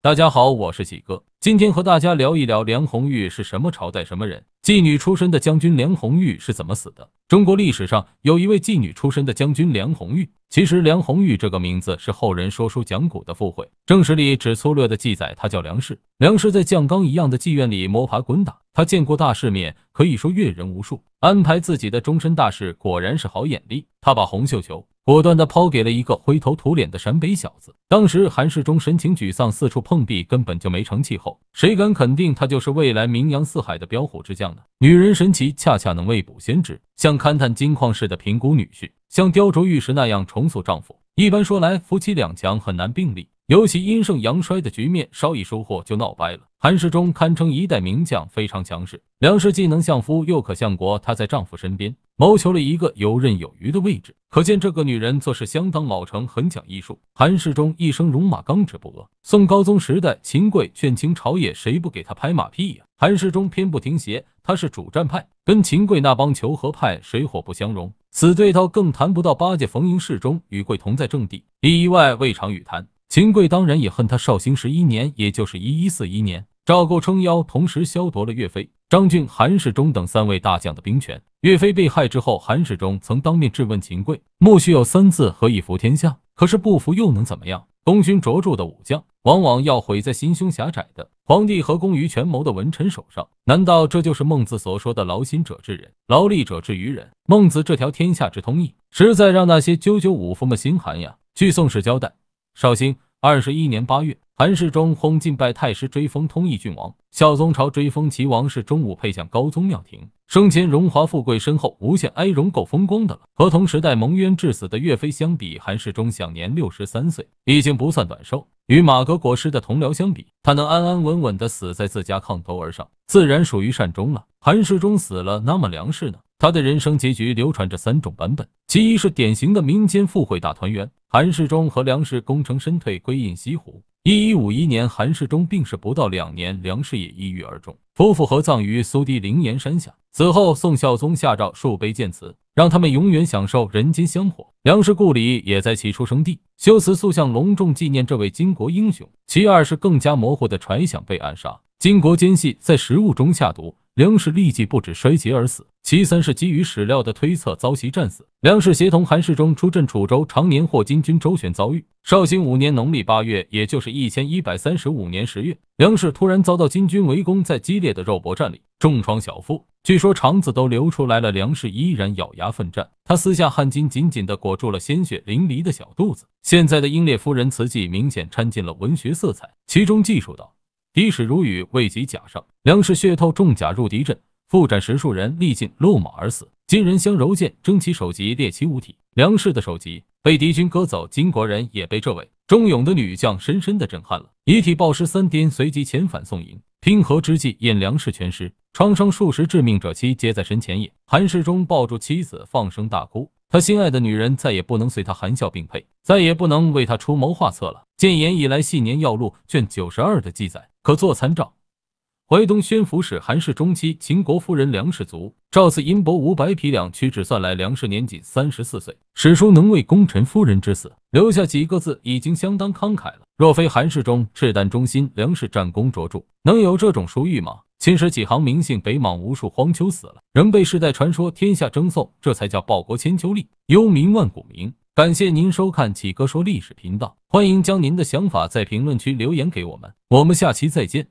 大家好，我是喜哥，今天和大家聊一聊梁红玉是什么朝代、什么人、妓女出身的将军梁红玉是怎么死的。中国历史上有一位妓女出身的将军梁红玉。其实，梁红玉这个名字是后人说书讲古的附会，正史里只粗略的记载他叫梁氏。梁氏在酱缸一样的妓院里摸爬滚打，他见过大世面，可以说阅人无数，安排自己的终身大事，果然是好眼力。他把红绣球。果断的抛给了一个灰头土脸的陕北小子。当时韩世忠神情沮丧，四处碰壁，根本就没成气候。谁敢肯定他就是未来名扬四海的彪虎之将呢？女人神奇，恰恰能未卜先知，像勘探金矿似的评估女婿，像雕琢玉石那样重塑丈夫。一般说来，夫妻两强很难并立，尤其阴盛阳衰的局面，稍一收获就闹掰了。韩世忠堪称一代名将，非常强势。梁氏既能相夫，又可相国，她在丈夫身边。谋求了一个游刃有余的位置，可见这个女人做事相当老成，很讲艺术。韩世忠一生戎马，刚直不阿。宋高宗时代，秦桧权倾朝野，谁不给他拍马屁呀？韩世忠偏不停歇，他是主战派，跟秦桧那帮求和派水火不相容。此对头更谈不到八戒逢迎。世忠与桧同在政地，里外未尝与谈。秦桧当然也恨他。绍兴十一年，也就是一一四一年，赵构撑腰，同时削夺了岳飞、张俊、韩世忠等三位大将的兵权。岳飞被害之后，韩世忠曾当面质问秦桧：“莫须有三字，何以服天下？可是不服又能怎么样？功勋卓著的武将，往往要毁在心胸狭窄的皇帝和功于权谋的文臣手上。难道这就是孟子所说的‘劳心者治人，劳力者治于人’？孟子这条天下之通义，实在让那些九九武夫们心寒呀。”据《宋史》交代，绍兴二十一年八月。韩世忠轰进拜太师，追封通义郡王；孝宗朝追封齐王。是中午配享高宗庙庭，生前荣华富贵，身后无限哀荣，够风光的了。和同时代蒙冤致死的岳飞相比，韩世忠享年六十三岁，已经不算短寿。与马革裹尸的同僚相比，他能安安稳稳地死在自家炕头而上，自然属于善终了。韩世忠死了，那么梁氏呢？他的人生结局流传着三种版本：其一是典型的民间富贵大团圆，韩世忠和梁氏功成身退，归隐西湖。一一五一年，韩世忠病逝不到两年，梁氏也抑郁而终，夫妇合葬于苏堤灵岩山下。此后，宋孝宗下诏树碑建祠，让他们永远享受人间香火。梁氏故里也在其出生地修祠塑像，隆重纪念这位巾帼英雄。其二是更加模糊的揣想，被暗杀，巾帼奸细在食物中下毒。梁氏立即不止衰竭而死。其三是基于史料的推测，遭袭战死。梁氏协同韩世忠出镇楚州，常年获金军周旋，遭遇绍兴五年农历八月，也就是一千一百三十五年十月，梁氏突然遭到金军围攻，在激烈的肉搏战里重创小腹，据说肠子都流出来了。梁氏依然咬牙奋战，他撕下汗巾紧紧地裹住了鲜血淋漓的小肚子。现在的英烈夫人词记明显掺进了文学色彩，其中记述道。敌矢如雨，未及甲上。梁氏血透重甲，入敌阵，复斩十数人，力尽落马而死。金人相柔剑争其首级，猎其五体。梁氏的首级被敌军割走，金国人也被这位忠勇的女将深深的震撼了。遗体暴尸三天，随即遣返宋营。拼合之际，引梁氏全尸，创伤数十，致命者妻皆在身前也。韩世忠抱住妻子，放声大哭。他心爱的女人再也不能随他含笑并佩，再也不能为他出谋划策了。建炎以来系年要录卷九十二的记载可作参照。淮东宣抚使韩氏中期，秦国夫人梁氏族，赵此银帛五百匹两屈指算来，梁氏年仅三十四岁。史书能为功臣夫人之死留下几个字，已经相当慷慨了。若非韩世忠赤胆忠心，梁氏战功卓著，能有这种殊遇吗？秦时几行名姓，北莽无数荒丘死了，仍被世代传说。天下争颂，这才叫报国千秋利，忧民万古名。感谢您收看启哥说历史频道，欢迎将您的想法在评论区留言给我们，我们下期再见。